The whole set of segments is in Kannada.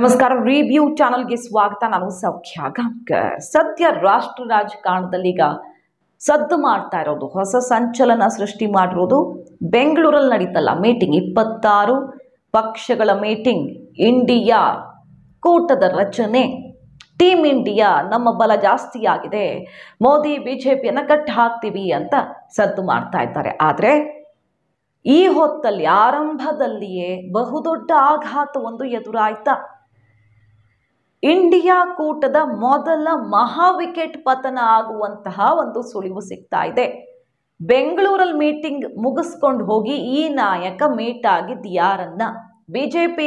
ನಮಸ್ಕಾರ ರಿವ್ಯೂ ಚಾನಲ್ಗೆ ಸ್ವಾಗತ ನಾನು ಸೌಖ್ಯ ಸದ್ಯ ರಾಷ್ಟ್ರ ರಾಜಕಾರಣದಲ್ಲಿ ಈಗ ಸದ್ದು ಮಾಡ್ತಾ ಇರೋದು ಹೊಸ ಸಂಚಲನ ಸೃಷ್ಟಿ ಮಾಡಿರೋದು ಬೆಂಗಳೂರಲ್ಲಿ ನಡೀತಲ್ಲ ಮೀಟಿಂಗ್ ಇಪ್ಪತ್ತಾರು ಪಕ್ಷಗಳ ಮೀಟಿಂಗ್ ಇಂಡಿಯಾ ಕೂಟದ ರಚನೆ ಟೀಮ್ ಇಂಡಿಯಾ ನಮ್ಮ ಬಲ ಜಾಸ್ತಿ ಆಗಿದೆ ಮೋದಿ ಬಿ ಜೆ ಕಟ್ಟಿ ಹಾಕ್ತೀವಿ ಅಂತ ಸದ್ದು ಮಾಡ್ತಾ ಇದ್ದಾರೆ ಆದರೆ ಈ ಹೊತ್ತಲ್ಲಿ ಆರಂಭದಲ್ಲಿಯೇ ಬಹುದೊಡ್ಡ ಒಂದು ಎದುರಾಯ್ತಾ ಇಂಡಿಯಾ ಕೂಟದ ಮೊದಲ ಮಹಾ ವಿಕೆಟ್ ಪತನ ಆಗುವಂತಹ ಒಂದು ಸುಳಿವು ಸಿಗ್ತಾ ಇದೆ ಬೆಂಗಳೂರಲ್ಲಿ ಮೀಟಿಂಗ್ ಮುಗಿಸ್ಕೊಂಡು ಹೋಗಿ ಈ ನಾಯಕ ಮೀಟ್ ಆಗಿದ್ದ ಯಾರನ್ನ ಪಿ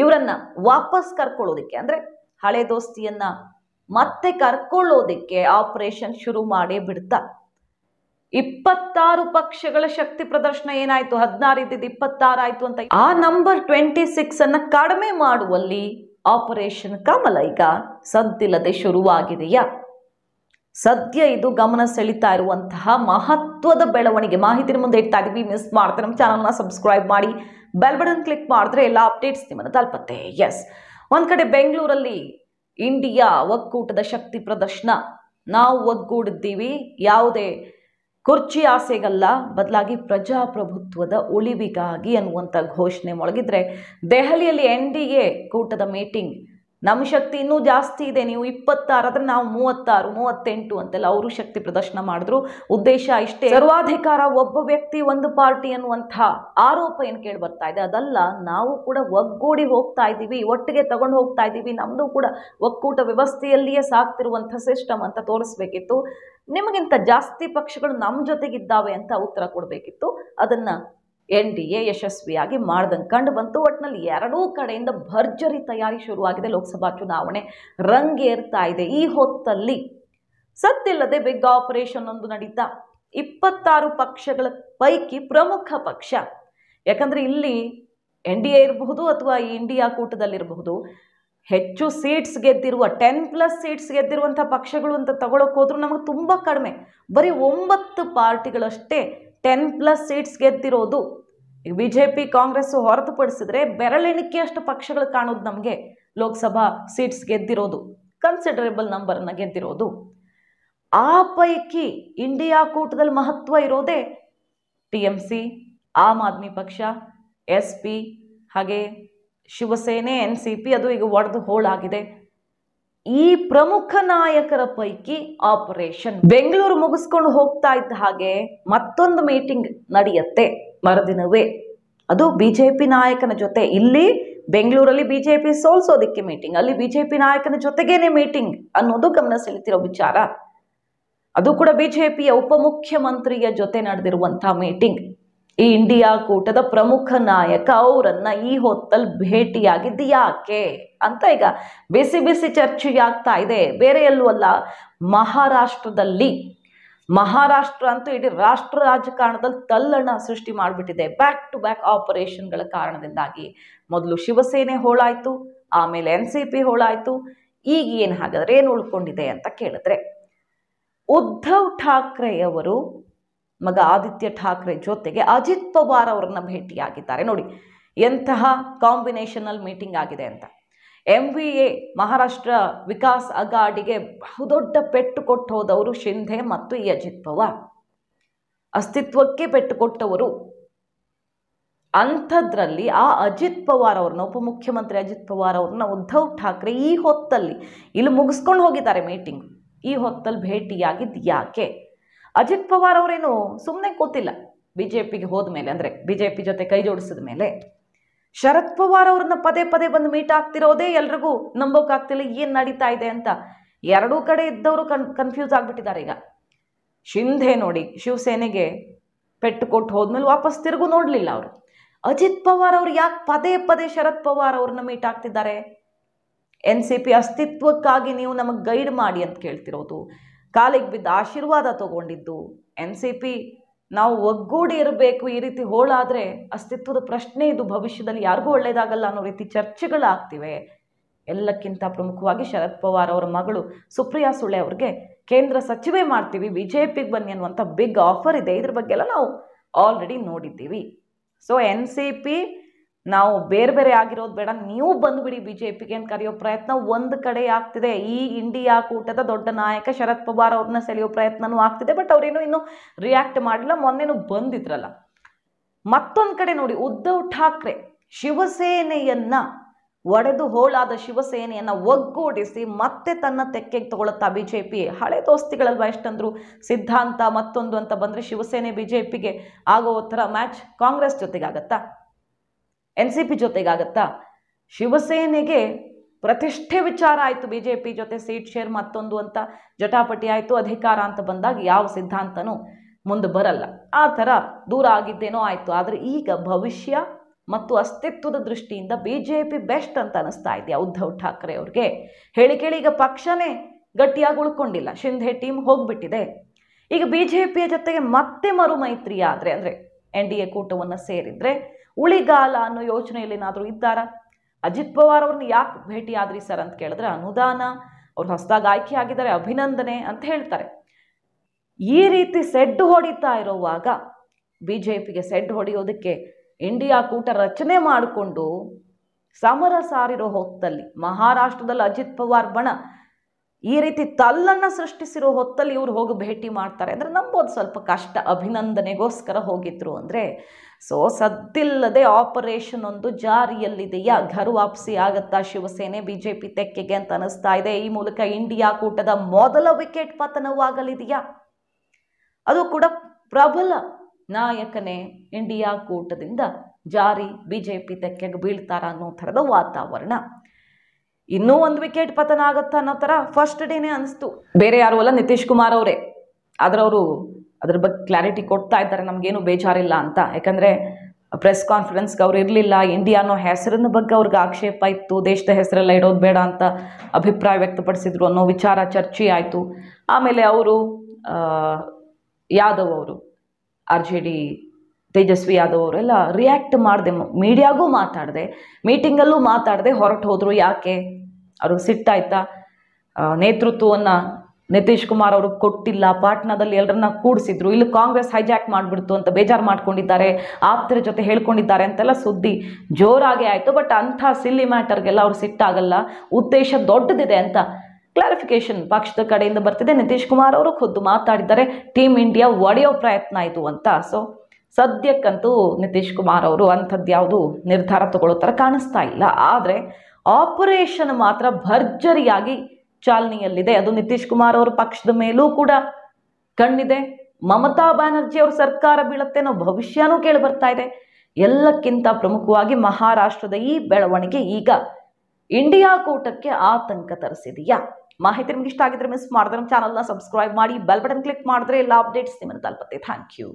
ಇವರನ್ನ ವಾಪಸ್ ಕರ್ಕೊಳ್ಳೋದಿಕ್ಕೆ ಅಂದ್ರೆ ಹಳೆ ದೋಸ್ತಿಯನ್ನ ಮತ್ತೆ ಕರ್ಕೊಳ್ಳೋದಿಕ್ಕೆ ಆಪರೇಷನ್ ಶುರು ಮಾಡೇ ಬಿಡ್ತ ಇಪ್ಪತ್ತಾರು ಪಕ್ಷಗಳ ಶಕ್ತಿ ಪ್ರದರ್ಶನ ಏನಾಯ್ತು ಹದಿನಾರು ಇದ್ದಿದ್ದು ಇಪ್ಪತ್ತಾರು ಆಯ್ತು ಅಂತ ಆ ನಂಬರ್ ಟ್ವೆಂಟಿ ಸಿಕ್ಸ್ ಅನ್ನ ಕಡಿಮೆ ಮಾಡುವಲ್ಲಿ ಆಪರೇಷನ್ ಕಮಲ ಈಗ ಸದ್ದಿಲ್ಲದೆ ಶುರುವಾಗಿದೆಯಾ ಸದ್ಯ ಇದು ಗಮನ ಸೆಳೀತಾ ಇರುವಂತಹ ಮಹತ್ವದ ಬೆಳವಣಿಗೆ ಮಾಹಿತಿನ ಮುಂದೆ ಇಡ್ತಾ ಇದ್ವಿ ಮಿಸ್ ಮಾಡ್ತಾರೆ ನಮ್ಮ ಚಾನಲ್ನ ಸಬ್ಸ್ಕ್ರೈಬ್ ಮಾಡಿ ಬೆಲ್ ಬಟನ್ ಕ್ಲಿಕ್ ಮಾಡಿದ್ರೆ ಎಲ್ಲ ಅಪ್ಡೇಟ್ಸ್ ನಿಮ್ಮನ್ನು ತಲುಪತ್ತೆ ಎಸ್ ಒಂದು ಕಡೆ ಬೆಂಗಳೂರಲ್ಲಿ ಇಂಡಿಯಾ ಒಕ್ಕೂಟದ ಶಕ್ತಿ ಪ್ರದರ್ಶನ ನಾವು ಒಗ್ಗೂಡಿದ್ದೀವಿ ಯಾವುದೇ ಕುರ್ಚಿ ಆಸೆಗಲ್ಲ ಬದಲಾಗಿ ಪ್ರಜಾಪ್ರಭುತ್ವದ ಉಳಿವಿಗಾಗಿ ಅನ್ನುವಂಥ ಘೋಷಣೆ ಮೊಳಗಿದ್ರೆ ದೆಹಲಿಯಲ್ಲಿ ಎನ್ ಡಿ ಎ ಕೂಟದ ಮೀಟಿಂಗ್ ನಮ್ಮ ಶಕ್ತಿ ಇನ್ನೂ ಜಾಸ್ತಿ ಇದೆ ನೀವು ಆದರೆ ನಾವು ಮೂವತ್ತಾರು ಮೂವತ್ತೆಂಟು ಅಂತೆಲ್ಲ ಅವರು ಶಕ್ತಿ ಪ್ರದರ್ಶನ ಮಾಡಿದ್ರು ಉದ್ದೇಶ ಇಷ್ಟೇ ಸರ್ವಾಧಿಕಾರ ಒಬ್ಬ ವ್ಯಕ್ತಿ ಒಂದು ಪಾರ್ಟಿ ಅನ್ನುವಂಥ ಆರೋಪ ಏನು ಕೇಳಿ ಬರ್ತಾ ಇದೆ ಅದಲ್ಲ ನಾವು ಕೂಡ ಒಗ್ಗೂಡಿ ಹೋಗ್ತಾ ಇದ್ದೀವಿ ಒಟ್ಟಿಗೆ ತಗೊಂಡು ಹೋಗ್ತಾ ಇದ್ದೀವಿ ನಮ್ಮದು ಕೂಡ ಒಕ್ಕೂಟ ವ್ಯವಸ್ಥೆಯಲ್ಲಿಯೇ ಸಾಕ್ತಿರುವಂಥ ಸಿಸ್ಟಮ್ ಅಂತ ತೋರಿಸ್ಬೇಕಿತ್ತು ನಿಮಗಿಂತ ಜಾಸ್ತಿ ಪಕ್ಷಗಳು ನಮ್ಮ ಜೊತೆಗಿದ್ದಾವೆ ಅಂತ ಉತ್ತರ ಕೊಡಬೇಕಿತ್ತು ಅದನ್ನು ಎನ್ ಡಿ ಎ ಯಶಸ್ವಿಯಾಗಿ ಮಾಡ್ದಂಗೆ ಕಂಡು ಬಂತು ಒಟ್ಟಿನಲ್ಲಿ ಎರಡೂ ಕಡೆಯಿಂದ ಭರ್ಜರಿ ತಯಾರಿ ಶುರುವಾಗಿದೆ ಲೋಕಸಭಾ ಚುನಾವಣೆ ರಂಗೇರ್ತಾ ಇದೆ ಈ ಹೊತ್ತಲ್ಲಿ ಸತ್ತಿಲ್ಲದೆ ಬಿಗ್ ಆಪರೇಷನ್ ಒಂದು ನಡೀತಾ ಇಪ್ಪತ್ತಾರು ಪಕ್ಷಗಳ ಪೈಕಿ ಪ್ರಮುಖ ಪಕ್ಷ ಯಾಕಂದರೆ ಇಲ್ಲಿ ಎನ್ ಡಿ ಎ ಇರಬಹುದು ಅಥವಾ ಈ ಇಂಡಿಯಾ ಕೂಟದಲ್ಲಿರಬಹುದು ಹೆಚ್ಚು ಸೀಟ್ಸ್ ಗೆದ್ದಿರುವ ಟೆನ್ ಪ್ಲಸ್ ಸೀಟ್ಸ್ ಗೆದ್ದಿರುವಂಥ ಪಕ್ಷಗಳು ಅಂತ ತಗೊಳಕ್ಕೆ ಹೋದ್ರೂ ನಮಗೆ ತುಂಬ ಕಡಿಮೆ ಬರೀ ಒಂಬತ್ತು ಪಾರ್ಟಿಗಳಷ್ಟೇ ಟೆನ್ ಪ್ಲಸ್ ಸೀಟ್ಸ್ ಗೆದ್ದಿರೋದು ಈಗ ಬಿ ಜೆ ಪಿ ಕಾಂಗ್ರೆಸ್ಸು ಹೊರತುಪಡಿಸಿದ್ರೆ ಬೆರಳೆಣಿಕೆಯಷ್ಟು ಪಕ್ಷಗಳು ಕಾಣೋದು ನಮಗೆ ಲೋಕಸಭಾ ಸೀಟ್ಸ್ ಗೆದ್ದಿರೋದು ಕನ್ಸಿಡರೇಬಲ್ ನಂಬರನ್ನು ಗೆದ್ದಿರೋದು ಆ ಪೈಕಿ ಇಂಡಿಯಾ ಕೂಟದಲ್ಲಿ ಮಹತ್ವ ಇರೋದೇ T M C Aam Aadmi ಪಕ್ಷ ಎಸ್ ಪಿ ಹಾಗೆ ಶಿವಸೇನೆ ಎನ್ ಸಿ ಪಿ ಅದು ಈಗ ಒಡೆದು ಹೋಳಾಗಿದೆ ಈ ಪ್ರಮುಖ ನಾಯಕರ ಪೈಕಿ ಆಪರೇಷನ್ ಬೆಂಗಳೂರು ಮುಗಿಸ್ಕೊಂಡು ಹೋಗ್ತಾ ಇದ್ದ ಹಾಗೆ ಮತ್ತೊಂದು ಮೀಟಿಂಗ್ ನಡೆಯುತ್ತೆ ಮರುದಿನವೇ ಅದು ಬಿ ಜೆ ಪಿ ನಾಯಕನ ಜೊತೆ ಇಲ್ಲಿ ಬೆಂಗಳೂರಲ್ಲಿ ಬಿ ಜೆ ಪಿ ಸೋಲ್ಸೋದಕ್ಕೆ ಮೀಟಿಂಗ್ ಅಲ್ಲಿ ಬಿ ಜೆ ಪಿ ನಾಯಕನ ಜೊತೆಗೇನೆ ಮೀಟಿಂಗ್ ಅನ್ನೋದು ಗಮನ ಸೆಳೆತಿರೋ ವಿಚಾರ ಅದು ಕೂಡ ಬಿಜೆಪಿಯ ಉಪಮುಖ್ಯಮಂತ್ರಿಯ ಜೊತೆ ನಡೆದಿರುವಂತಹ ಮೀಟಿಂಗ್ ಈ ಇಂಡಿಯಾ ಕೂಟದ ಪ್ರಮುಖ ನಾಯಕ ಅವರನ್ನ ಈ ಹೊತ್ತಲ್ಲಿ ಭೇಟಿಯಾಗಿದ್ದು ಯಾಕೆ ಅಂತ ಈಗ ಬಿಸಿ ಬಿಸಿ ಚರ್ಚೆಯಾಗ್ತಾ ಇದೆ ಬೇರೆ ಎಲ್ಲೂ ಅಲ್ಲ ಮಹಾರಾಷ್ಟ್ರದಲ್ಲಿ ಮಹಾರಾಷ್ಟ್ರ ಅಂತೂ ಇಡೀ ರಾಷ್ಟ್ರ ರಾಜಕಾರಣದಲ್ಲಿ ತಲ್ಲಣ ಸೃಷ್ಟಿ ಮಾಡಿಬಿಟ್ಟಿದೆ ಬ್ಯಾಕ್ ಟು ಬ್ಯಾಕ್ ಆಪರೇಷನ್ಗಳ ಕಾರಣದಿಂದಾಗಿ ಮೊದಲು ಶಿವಸೇನೆ ಹೋಳಾಯಿತು ಆಮೇಲೆ ಎನ್ ಸಿ ಪಿ ಹೋಳಾಯಿತು ಈಗ ಏನು ಹಾಗಾದ್ರೆ ಏನು ಉಳ್ಕೊಂಡಿದೆ ಅಂತ ಕೇಳಿದ್ರೆ ಉದ್ಧವ್ ಠಾಕ್ರೆಯವರು ಮಗ ಆದಿತ್ಯ ಠಾಕ್ರೆ ಜೊತೆಗೆ ಅಜಿತ್ ಪವಾರ್ ಅವರನ್ನ ಭೇಟಿಯಾಗಿದ್ದಾರೆ ನೋಡಿ ಎಂತಹ ಕಾಂಬಿನೇಷನಲ್ ಮೀಟಿಂಗ್ ಆಗಿದೆ ಅಂತ M V A Maharashtra Vikas ಅಗಾಡಿಗೆ ಬಹುದೊಡ್ಡ ಪೆಟ್ಟು ಕೊಟ್ಟು ಹೋದವರು ಶಿಂಧೆ ಮತ್ತು ಅಜಿತ್ ಪವಾರ್ ಅಸ್ತಿತ್ವಕ್ಕೆ ಪೆಟ್ಟು ಕೊಟ್ಟವರು ಅಂಥದ್ರಲ್ಲಿ ಆ ಅಜಿತ್ ಪವಾರ್ ಅವ್ರನ್ನ ಉಪಮುಖ್ಯಮಂತ್ರಿ ಅಜಿತ್ ಪವಾರ್ ಅವ್ರನ್ನ ಉದ್ಧವ್ ಠಾಕ್ರೆ ಈ ಹೊತ್ತಲ್ಲಿ ಇಲ್ಲಿ ಮುಗಿಸ್ಕೊಂಡು ಹೋಗಿದ್ದಾರೆ ಮೀಟಿಂಗ್ ಈ ಹೊತ್ತಲ್ಲಿ ಭೇಟಿಯಾಗಿದ್ದು ಯಾಕೆ ಅಜಿತ್ ಪವಾರ್ ಅವರೇನು ಸುಮ್ಮನೆ ಕೂತಿಲ್ಲ ಬಿ ಜೆ ಪಿಗೆ ಹೋದ ಮೇಲೆ ಅಂದರೆ ಬಿ ಜೆ ಪಿ ಜೊತೆ ಕೈ ಜೋಡಿಸಿದ ಮೇಲೆ ಶರದ್ ಪವಾರ್ ಅವ್ರನ್ನ ಪದೇ ಪದೇ ಬಂದು ಮೀಟ್ ಆಗ್ತಿರೋದೇ ಎಲ್ರಿಗೂ ನಂಬೋಕಾಗ್ತಿಲ್ಲ ಏನು ನಡೀತಾ ಇದೆ ಅಂತ ಎರಡೂ ಕಡೆ ಇದ್ದವರು ಕನ್ ಕನ್ಫ್ಯೂಸ್ ಆಗ್ಬಿಟ್ಟಿದ್ದಾರೆ ಈಗ ಶಿಂಧೆ ನೋಡಿ ಶಿವಸೇನೆಗೆ ಪೆಟ್ಟು ಕೊಟ್ಟು ಹೋದ್ಮೇಲೆ ವಾಪಸ್ ತಿರುಗು ನೋಡಲಿಲ್ಲ ಅವರು ಅಜಿತ್ ಪವಾರ್ ಅವರು ಯಾಕೆ ಪದೇ ಪದೇ ಶರದ್ ಪವಾರ್ ಅವ್ರನ್ನ ಮೀಟ್ ಆಗ್ತಿದ್ದಾರೆ ಎನ್ ಸಿ ಪಿ ಅಸ್ತಿತ್ವಕ್ಕಾಗಿ ನೀವು ನಮಗೆ ಗೈಡ್ ಮಾಡಿ ಅಂತ ಕೇಳ್ತಿರೋದು ಕಾಲಿಗೆ ಬಿದ್ದ ಆಶೀರ್ವಾದ ತಗೊಂಡಿದ್ದು ಎನ್ ಸಿ ಪಿ ನಾವು ಒಗ್ಗೂಡಿ ಇರಬೇಕು ಈ ರೀತಿ ಹೋಳಾದರೆ ಅಸ್ತಿತ್ವದ ಪ್ರಶ್ನೆ ಇದು ಭವಿಷ್ಯದಲ್ಲಿ ಯಾರಿಗೂ ಒಳ್ಳೆಯದಾಗಲ್ಲ ಅನ್ನೋ ರೀತಿ ಚರ್ಚೆಗಳಾಗ್ತಿವೆ ಎಲ್ಲಕ್ಕಿಂತ ಪ್ರಮುಖವಾಗಿ ಶರದ್ ಪವಾರ್ ಅವರ ಮಗಳು ಸುಪ್ರಿಯಾ ಸುಳೆ ಅವ್ರಿಗೆ ಕೇಂದ್ರ ಸಚಿವೆ ಮಾಡ್ತೀವಿ ಬಿ ಜೆ ಪಿಗೆ ಬನ್ನಿ ಅನ್ನುವಂಥ ಬಿಗ್ ಆಫರ್ ಇದೆ ಇದ್ರ ಬಗ್ಗೆ ಎಲ್ಲ ನಾವು ಆಲ್ರೆಡಿ ನೋಡಿದ್ದೀವಿ ಸೊ ಎನ್ ಸಿ ಪಿ ನಾವು ಬೇರೆ ಬೇರೆ ಆಗಿರೋದು ಬೇಡ ನೀವು ಬಂದುಬಿಡಿ ಬಿ ಜೆ ಪಿಗೆ ಅಂತ ಕರೆಯೋ ಪ್ರಯತ್ನ ಒಂದು ಕಡೆ ಆಗ್ತಿದೆ ಈ ಇಂಡಿಯಾ ಕೂಟದ ದೊಡ್ಡ ನಾಯಕ ಶರದ್ ಪವಾರ್ ಅವ್ರನ್ನ ಸೆಳೆಯೋ ಪ್ರಯತ್ನವೂ ಆಗ್ತಿದೆ ಬಟ್ ಅವರೇನು ಇನ್ನೂ ರಿಯಾಕ್ಟ್ ಮಾಡಿಲ್ಲ ಮೊನ್ನೆನು ಬಂದಿದ್ರಲ್ಲ ಮತ್ತೊಂದು ಕಡೆ ನೋಡಿ ಉದ್ಧವ್ ಠಾಕ್ರೆ ಶಿವಸೇನೆಯನ್ನ ಒಡೆದು ಹೋಳಾದ ಶಿವಸೇನೆಯನ್ನು ಒಗ್ಗೂಡಿಸಿ ಮತ್ತೆ ತನ್ನ ತೆಕ್ಕೆಗೆ ತಗೊಳುತ್ತಾ ಬಿ ಜೆ ಪಿ ಹಳೆ ದೋಸ್ತಿಗಳಲ್ವಾ ಎಷ್ಟಂದ್ರು ಸಿದ್ಧಾಂತ ಮತ್ತೊಂದು ಅಂತ ಬಂದರೆ ಶಿವಸೇನೆ ಬಿ ಜೆ ಪಿಗೆ ಆಗೋ ಥರ ಮ್ಯಾಚ್ ಕಾಂಗ್ರೆಸ್ ಜೊತೆಗಾಗತ್ತಾ ಎನ್ ಸಿ ಪಿ ಜೊತೆಗಾಗತ್ತಾ ಶಿವಸೇನೆಗೆ ಪ್ರತಿಷ್ಠೆ ವಿಚಾರ ಆಯಿತು ಬಿ ಜೆ ಪಿ ಜೊತೆ ಸೀಟ್ ಶೇರ್ ಮತ್ತೊಂದು ಅಂತ ಜಟಾಪಟಿ ಆಯಿತು ಅಧಿಕಾರ ಅಂತ ಬಂದಾಗ ಯಾವ ಸಿದ್ಧಾಂತನೂ ಮುಂದೆ ಬರಲ್ಲ ಆ ಥರ ದೂರ ಆಗಿದ್ದೇನೋ ಆಯಿತು ಆದರೆ ಈಗ ಭವಿಷ್ಯ ಮತ್ತು ಅಸ್ತಿತ್ವದ ದೃಷ್ಟಿಯಿಂದ ಬಿ ಜೆ ಪಿ ಬೆಸ್ಟ್ ಅಂತ ಅನಿಸ್ತಾ ಇದೆಯಾ ಉದ್ಧವ್ ಠಾಕ್ರೆ ಅವ್ರಿಗೆ ಹೇಳಿ ಕೇಳಿ ಈಗ ಪಕ್ಷನೇ ಗಟ್ಟಿಯಾಗಿ ಉಳ್ಕೊಂಡಿಲ್ಲ ಶಿಂಧೆ ಟೀಮ್ ಹೋಗ್ಬಿಟ್ಟಿದೆ ಈಗ ಬಿ ಜೆ ಪಿಯ ಜೊತೆಗೆ ಮತ್ತೆ ಮರು ಮೈತ್ರಿ ಆದರೆ ಅಂದರೆ ಎನ್ ಡಿ ಎ ಕೂಟವನ್ನು ಸೇರಿದರೆ ಉಳಿಗಾಲ ಅನ್ನೋ ಯೋಚನೆಯಲ್ಲಿ ಏನಾದರೂ ಇದ್ದಾರಾ ಅಜಿತ್ ಪವಾರ್ ಅವ್ರನ್ನ ಯಾಕೆ ಭೇಟಿ ಆದ್ರಿ ಸರ್ ಅಂತ ಕೇಳಿದ್ರೆ ಅನುದಾನ ಅವ್ರು ಹೊಸದಾಗಿ ಆಯ್ಕೆ ಆಗಿದ್ದಾರೆ ಅಭಿನಂದನೆ ಅಂತ ಹೇಳ್ತಾರೆ ಈ ರೀತಿ ಸೆಡ್ಡು ಹೊಡಿತಾ ಇರುವಾಗ ಬಿ ಜೆ ಪಿಗೆ ಸೆಡ್ ಹೊಡೆಯೋದಕ್ಕೆ ಇಂಡಿಯಾ ಕೂಟ ರಚನೆ ಮಾಡಿಕೊಂಡು ಸಮರ ಸಾರಿರೋ ಹೊತ್ತಲ್ಲಿ ಮಹಾರಾಷ್ಟ್ರದಲ್ಲಿ ಅಜಿತ್ ಪವಾರ್ ಬಣ ಈ ರೀತಿ ತಲ್ಲನ್ನು ಸೃಷ್ಟಿಸಿರೋ ಹೊತ್ತಲ್ಲಿ ಇವ್ರು ಹೋಗಿ ಭೇಟಿ ಮಾಡ್ತಾರೆ ಅಂದರೆ ನಂಬೋದು ಸ್ವಲ್ಪ ಕಷ್ಟ ಅಭಿನಂದನೆಗೋಸ್ಕರ ಹೋಗಿದ್ರು ಅಂದರೆ ಸೊ ಸದ್ದಿಲ್ಲದೆ ಆಪರೇಷನ್ ಒಂದು ಜಾರಿಯಲ್ಲಿದೆಯಾ ಘರ್ ವಾಪಸಿ ಆಗತ್ತಾ ಶಿವಸೇನೆ ಬಿಜೆಪಿ ತೆಕ್ಕೆಗೆ ಅಂತ ಅನಿಸ್ತಾ ಇದೆ ಈ ಮೂಲಕ ಇಂಡಿಯಾ ಕೂಟದ ಮೊದಲ ವಿಕೆಟ್ ಪತನವಾಗಲಿದೆಯಾ ಅದು ಕೂಡ ಪ್ರಬಲ ನಾಯಕನೇ ಇಂಡಿಯಾ ಕೂಟದಿಂದ ಜಾರಿ ಬಿಜೆಪಿ ತೆಕ್ಕೆಗೆ ಬೀಳ್ತಾರ ಅನ್ನೋ ಥರದ ವಾತಾವರಣ ಇನ್ನೂ ಒಂದು ವಿಕೆಟ್ ಪತನ ಆಗುತ್ತಾ ಅನ್ನೋ ಥರ ಫಸ್ಟ್ ಡೇನೇ ಅನಿಸ್ತು ಬೇರೆ ಯಾರು ಅಲ್ಲ ನಿತೀಶ್ ಕುಮಾರ್ ಅವರೇ ಆದರೆ ಅವರು ಅದ್ರ ಬಗ್ಗೆ ಕ್ಲಾರಿಟಿ ಕೊಡ್ತಾ ಇದ್ದಾರೆ ನಮಗೇನು ಬೇಜಾರಿಲ್ಲ ಅಂತ ಯಾಕಂದ್ರೆ ಪ್ರೆಸ್ ಕಾನ್ಫರೆನ್ಸ್ಗೆ ಅವ್ರು ಇರಲಿಲ್ಲ ಇಂಡಿಯಾ ಅನ್ನೋ ಹೆಸರಿನ ಬಗ್ಗೆ ಅವ್ರಿಗೆ ಆಕ್ಷೇಪ ಇತ್ತು ದೇಶದ ಹೆಸರೆಲ್ಲ ಇಡೋದು ಬೇಡ ಅಂತ ಅಭಿಪ್ರಾಯ ವ್ಯಕ್ತಪಡಿಸಿದ್ರು ಅನ್ನೋ ವಿಚಾರ ಚರ್ಚೆ ಆಯಿತು ಆಮೇಲೆ ಅವರು ಯಾದವ್ ಅವರು R J D Tejashwi Yadav ಅವರೆಲ್ಲ ರಿಯಾಕ್ಟ್ ಮಾಡಿದೆ ಮೀಡಿಯಾಗೂ ಮಾತಾಡಿದೆ ಮೀಟಿಂಗಲ್ಲೂ ಮಾತಾಡದೆ ಹೊರಟು ಹೋದರು ಯಾಕೆ ಅವ್ರಿಗೆ ಸಿಟ್ಟಾಯ್ತಾ ನೇತೃತ್ವವನ್ನು ನಿತೀಶ್ ಕುಮಾರ್ ಅವರು ಕೊಟ್ಟಿಲ್ಲ ಪಾಟ್ನಾದಲ್ಲಿ ಎಲ್ಲರನ್ನ ಕೂಡಿಸಿದ್ರು ಇಲ್ಲಿ ಕಾಂಗ್ರೆಸ್ ಹೈಜಾಕ್ ಮಾಡಿಬಿಡ್ತು ಅಂತ ಬೇಜಾರು ಮಾಡ್ಕೊಂಡಿದ್ದಾರೆ ಆಪ್ತರ ಜೊತೆ ಹೇಳ್ಕೊಂಡಿದ್ದಾರೆ ಅಂತೆಲ್ಲ ಸುದ್ದಿ ಜೋರಾಗಿ ಆಯಿತು ಬಟ್ ಅಂಥ ಸಿಲ್ಲಿ ಮ್ಯಾಟರ್ಗೆಲ್ಲ ಅವ್ರು ಸಿಟ್ಟಾಗಲ್ಲ ಉದ್ದೇಶ ದೊಡ್ಡದಿದೆ ಅಂತ ಕ್ಲಾರಿಫಿಕೇಶನ್ ಪಕ್ಷದ ಕಡೆಯಿಂದ ಬರ್ತಿದೆ ನಿತೀಶ್ ಕುಮಾರ್ ಅವರು ಖುದ್ದು ಮಾತಾಡಿದ್ದಾರೆ ಟೀಮ್ ಇಂಡಿಯಾ ಒಡೆಯೋ ಪ್ರಯತ್ನ ಆಯಿತು ಅಂತ ಸೊ ಸದ್ಯಕ್ಕಂತೂ ನಿತೀಶ್ ಕುಮಾರ್ ಅವರು ಅಂಥದ್ದು ಯಾವುದು ನಿರ್ಧಾರ ತಗೊಳ್ಳೋ ಥರ ಕಾಣಿಸ್ತಾ ಇಲ್ಲ ಆದರೆ ಆಪರೇಷನ್ ಮಾತ್ರ ಭರ್ಜರಿಯಾಗಿ ಚಾಲನೆಯಲ್ಲಿದೆ ಅದು ನಿತೀಶ್ ಕುಮಾರ್ ಅವರ ಪಕ್ಷದ ಮೇಲೂ ಕೂಡ ಕಣ್ಣಿದೆ ಮಮತಾ ಬ್ಯಾನರ್ಜಿ ಅವ್ರ ಸರ್ಕಾರ ಬೀಳುತ್ತೆ ಅನ್ನೋ ಭವಿಷ್ಯನೂ ಕೇಳಿ ಬರ್ತಾ ಇದೆ ಎಲ್ಲಕ್ಕಿಂತ ಪ್ರಮುಖವಾಗಿ ಮಹಾರಾಷ್ಟ್ರದ ಈ ಬೆಳವಣಿಗೆ ಈಗ ಇಂಡಿಯಾ ಕೂಟಕ್ಕೆ ಆತಂಕ ತರಿಸಿದೆಯಾ ಮಾಹಿತಿ ನಿಮ್ಗೆ ಇಷ್ಟ ಆಗಿದ್ರೆ ಮಿಸ್ ಮಾಡಿದ್ರೆ ನಮ್ಮ ಚಾನಲ್ನ ಸಬ್ಸ್ಕ್ರೈಬ್ ಮಾಡಿ ಬೆಲ್ ಬಟನ್ ಕ್ಲಿಕ್ ಮಾಡಿದ್ರೆ ಎಲ್ಲ ಅಪ್ಡೇಟ್ಸ್ ನಿಮ್ಮನ್ನು ತಲುಪತ್ತೆ ಥ್ಯಾಂಕ್ ಯು